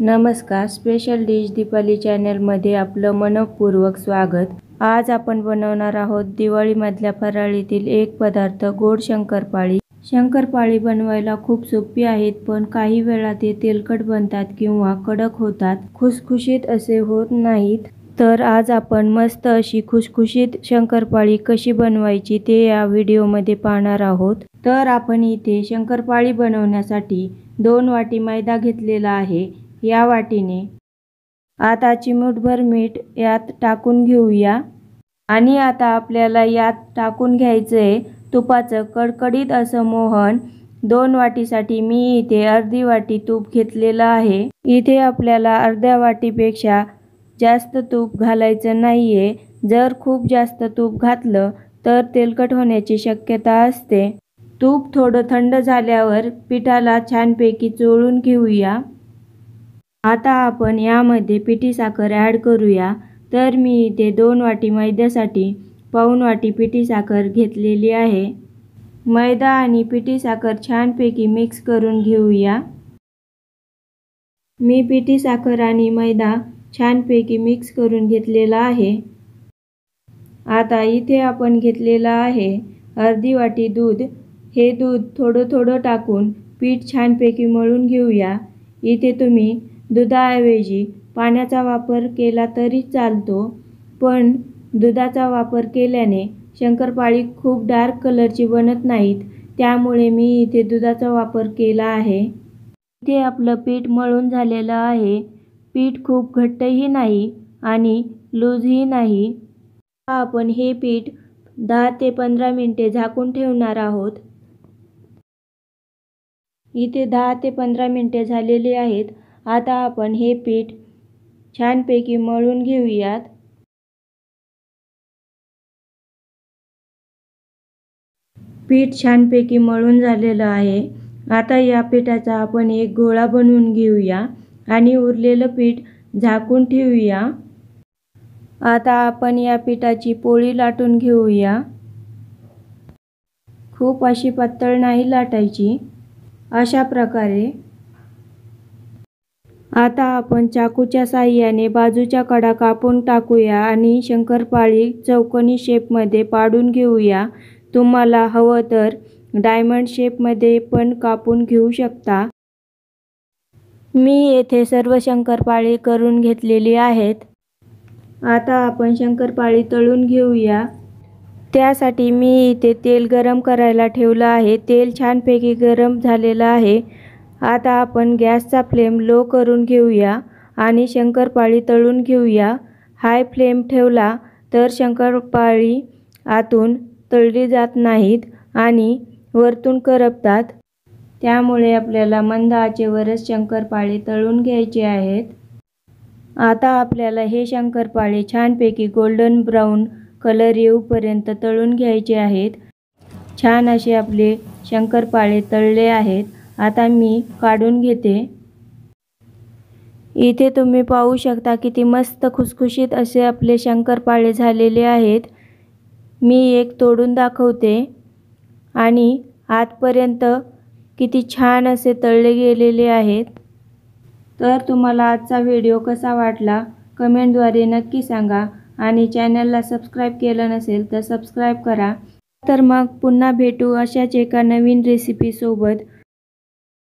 नमस्कार special dish Deepali चॅनलमध्ये आपलं मनपूर्वक स्वागत आज आपण बनवणार आहोत दिवाळीमधल्या फराळीतील एक पदार्थ गोड शंकरपाळी शंकरपाळी बनवायला खूप सोपी आहेत पण काही वेळा ते तेलकट बनतात किंवा कडक होतात खुसखुशीत असे होत नाहीत तर आज आपण मस्त अशी खुशखुशीत शंकरपाळी कशी बनवायची ते या व्हिडिओमध्ये पाहणार आहोत तर आपण इथे शंकरपाळी बनवण्यासाठी दोन वाटी मैदा घेतलेला आहे या वाटीने आता चिमूटभर मीठ यात टाकून घेऊया आणि आता आपल्याला यात टाकून घ्यायचं आहे तुपाचं कडकडीत असं मोहन दोन वाटीसाठी मी इथे अर्धी वाटी तूप घेतलेलं आहे इथे आपल्याला अर्ध्या वाटीपेक्षा जास्त तूप घालायचं नाही आहे जर खूप जास्त तूप घातलं तर तेलकट होण्याची शक्यता असते तूप थोडं थंड झाल्यावर पिठाला छानपैकी चोळून घेऊया आता आपण यामध्ये पिठी साखर ॲड करूया तर मी इथे दोन वाटी मैद्यासाठी पाऊन वाटी पिठी साखर घेतलेली आहे मैदा आणि पिठी साखर छानपैकी मिक्स करून घेऊया मी पिठी साखर आणि मैदा छानपैकी मिक्स करून घेतलेला आहे आता इथे आपण घेतलेला आहे अर्धी वाटी दूध हे दूध थोडं थोडं टाकून पीठ छानपैकी मळून घेऊया इथे तुम्ही दुधाऐवजी पाण्याचा वापर केला तरी चालतो पण दुधाचा वापर केल्याने शंकरपाळी खूप डार्क कलरची बनत नाहीत त्यामुळे मी इथे दुधाचा वापर केला आहे इथे आपलं पीठ मळून झालेलं आहे पीठ खूप घट्टही नाही आणि लूजही नाही आपण हे पीठ दहा ते पंधरा मिनटे झाकून ठेवणार आहोत इथे दहा ते पंधरा मिनटे झालेली आहेत आता आपण हे पीठ छानपैकी मळून घेऊयात पीठ छानपैकी मळून झालेलं आहे आता या पिठाचा आपण एक गोळा बनवून घेऊया आणि उरलेलं पीठ झाकून ठेवूया आता आपण या पिठाची पोळी लाटून घेऊया खूप अशी पातळ नाही लाटायची अशा प्रकारे आता आपण चाकूच्या साह्याने बाजूच्या कडा कापून टाकूया आणि शंकरपाळी चौकोनी शेपमध्ये पाडून घेऊया तुम्हाला हवं तर डायमंड शेपमध्ये पण कापून घेऊ शकता मी येथे सर्व शंकरपाळी करून घेतलेली आहेत आता आपण शंकरपाळी तळून घेऊया त्यासाठी मी इथे तेल गरम करायला ठेवलं आहे तेल छानपैकी गरम झालेलं आहे आता आपण गॅसचा फ्लेम लो करून घेऊया आणि शंकरपाळी तळून घेऊया हाय फ्लेम ठेवला तर शंकरपाळी आतून तळली जात नाहीत आणि वरतून करपतात त्यामुळे आपल्याला मंद आचेवरच शंकरपाळी तळून घ्यायचे आहेत आता आपल्याला हे शंकरपाळी छानपैकी गोल्डन ब्राऊन कलर येऊपर्यंत तळून घ्यायचे आहेत छान असे आपले शंकरपाळे तळले आहेत आता मी काढून घेते इथे तुम्ही पाहू शकता किती मस्त खुसखुशीत असे आपले शंकरपाळे झालेले आहेत मी एक तोडून दाखवते आणि आजपर्यंत किती छान असे तळले गेलेले आहेत तर तुम्हाला आजचा व्हिडिओ कसा वाटला कमेंटद्वारे नक्की सांगा आणि चॅनलला सबस्क्राईब केलं नसेल तर सबस्क्राईब करा तर मग पुन्हा भेटू अशाच एका नवीन रेसिपीसोबत